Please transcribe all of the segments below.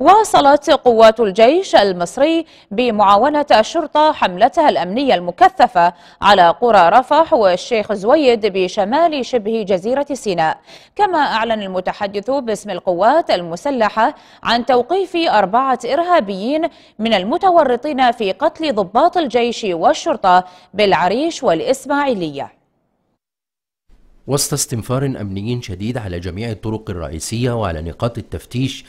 واصلت قوات الجيش المصري بمعاونة الشرطة حملتها الأمنية المكثفة على قرى رفح والشيخ زويد بشمال شبه جزيرة سيناء كما أعلن المتحدث باسم القوات المسلحة عن توقيف أربعة إرهابيين من المتورطين في قتل ضباط الجيش والشرطة بالعريش والإسماعيلية وسط استنفار أمني شديد على جميع الطرق الرئيسية وعلى نقاط التفتيش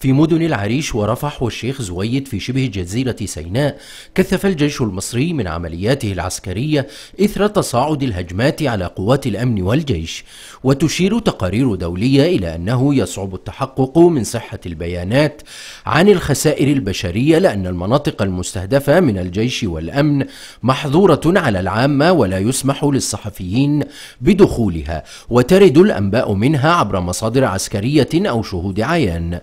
في مدن العريش ورفح والشيخ زويد في شبه جزيرة سيناء كثف الجيش المصري من عملياته العسكرية إثر تصاعد الهجمات على قوات الأمن والجيش وتشير تقارير دولية إلى أنه يصعب التحقق من صحة البيانات عن الخسائر البشرية لأن المناطق المستهدفة من الجيش والأمن محظورة على العامة ولا يسمح للصحفيين بدخول وترد الأنباء منها عبر مصادر عسكرية أو شهود عيان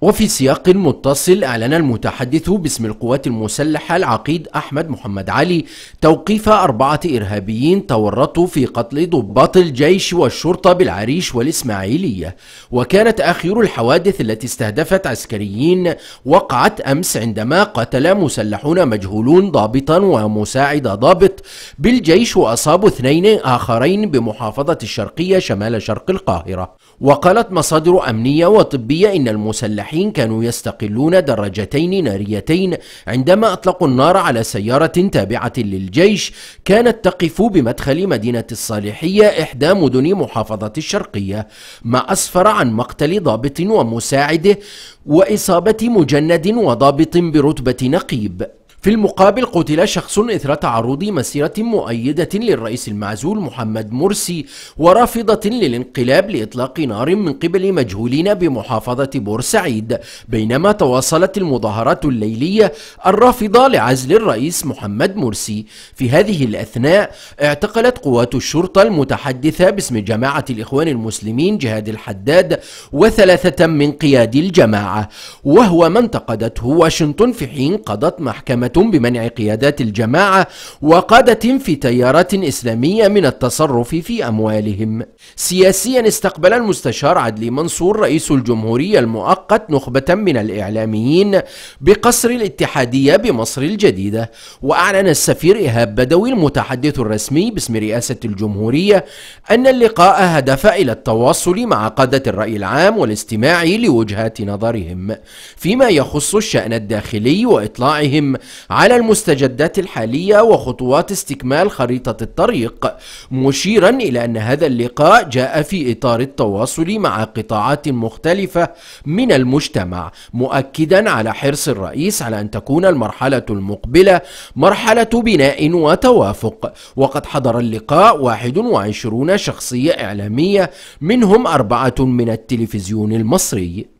وفي سياق متصل أعلن المتحدث باسم القوات المسلحة العقيد أحمد محمد علي توقيف أربعة إرهابيين تورطوا في قتل ضباط الجيش والشرطة بالعريش والإسماعيلية وكانت آخر الحوادث التي استهدفت عسكريين وقعت أمس عندما قتل مسلحون مجهولون ضابطا ومساعد ضابط بالجيش وأصابوا اثنين آخرين بمحافظة الشرقية شمال شرق القاهرة وقالت مصادر أمنية وطبية إن المسلحين الفلاحين كانوا يستقلون دراجتين ناريتين عندما أطلقوا النار على سيارة تابعة للجيش كانت تقف بمدخل مدينة الصالحية إحدى مدن محافظة الشرقية ما أسفر عن مقتل ضابط ومساعده وإصابة مجند وضابط برتبة نقيب في المقابل قتل شخص إثر تعرض مسيرة مؤيدة للرئيس المعزول محمد مرسي ورافضة للانقلاب لإطلاق نار من قبل مجهولين بمحافظة بورسعيد بينما تواصلت المظاهرات الليلية الرافضة لعزل الرئيس محمد مرسي في هذه الأثناء اعتقلت قوات الشرطة المتحدثة باسم جماعة الإخوان المسلمين جهاد الحداد وثلاثة من قياد الجماعة وهو ما انتقدته واشنطن في حين قضت محكمة بمنع قيادات الجماعة وقادة في تيارات إسلامية من التصرف في أموالهم سياسيا استقبل المستشار عدلي منصور رئيس الجمهورية المؤقت نخبة من الإعلاميين بقصر الاتحادية بمصر الجديدة وأعلن السفير إيهاب بدوي المتحدث الرسمي باسم رئاسة الجمهورية أن اللقاء هدف إلى التواصل مع قادة الرأي العام والاستماع لوجهات نظرهم فيما يخص الشأن الداخلي وإطلاعهم على المستجدات الحالية وخطوات استكمال خريطة الطريق مشيرا إلى أن هذا اللقاء جاء في إطار التواصل مع قطاعات مختلفة من المجتمع مؤكدا على حرص الرئيس على أن تكون المرحلة المقبلة مرحلة بناء وتوافق وقد حضر اللقاء 21 شخصية إعلامية منهم أربعة من التلفزيون المصري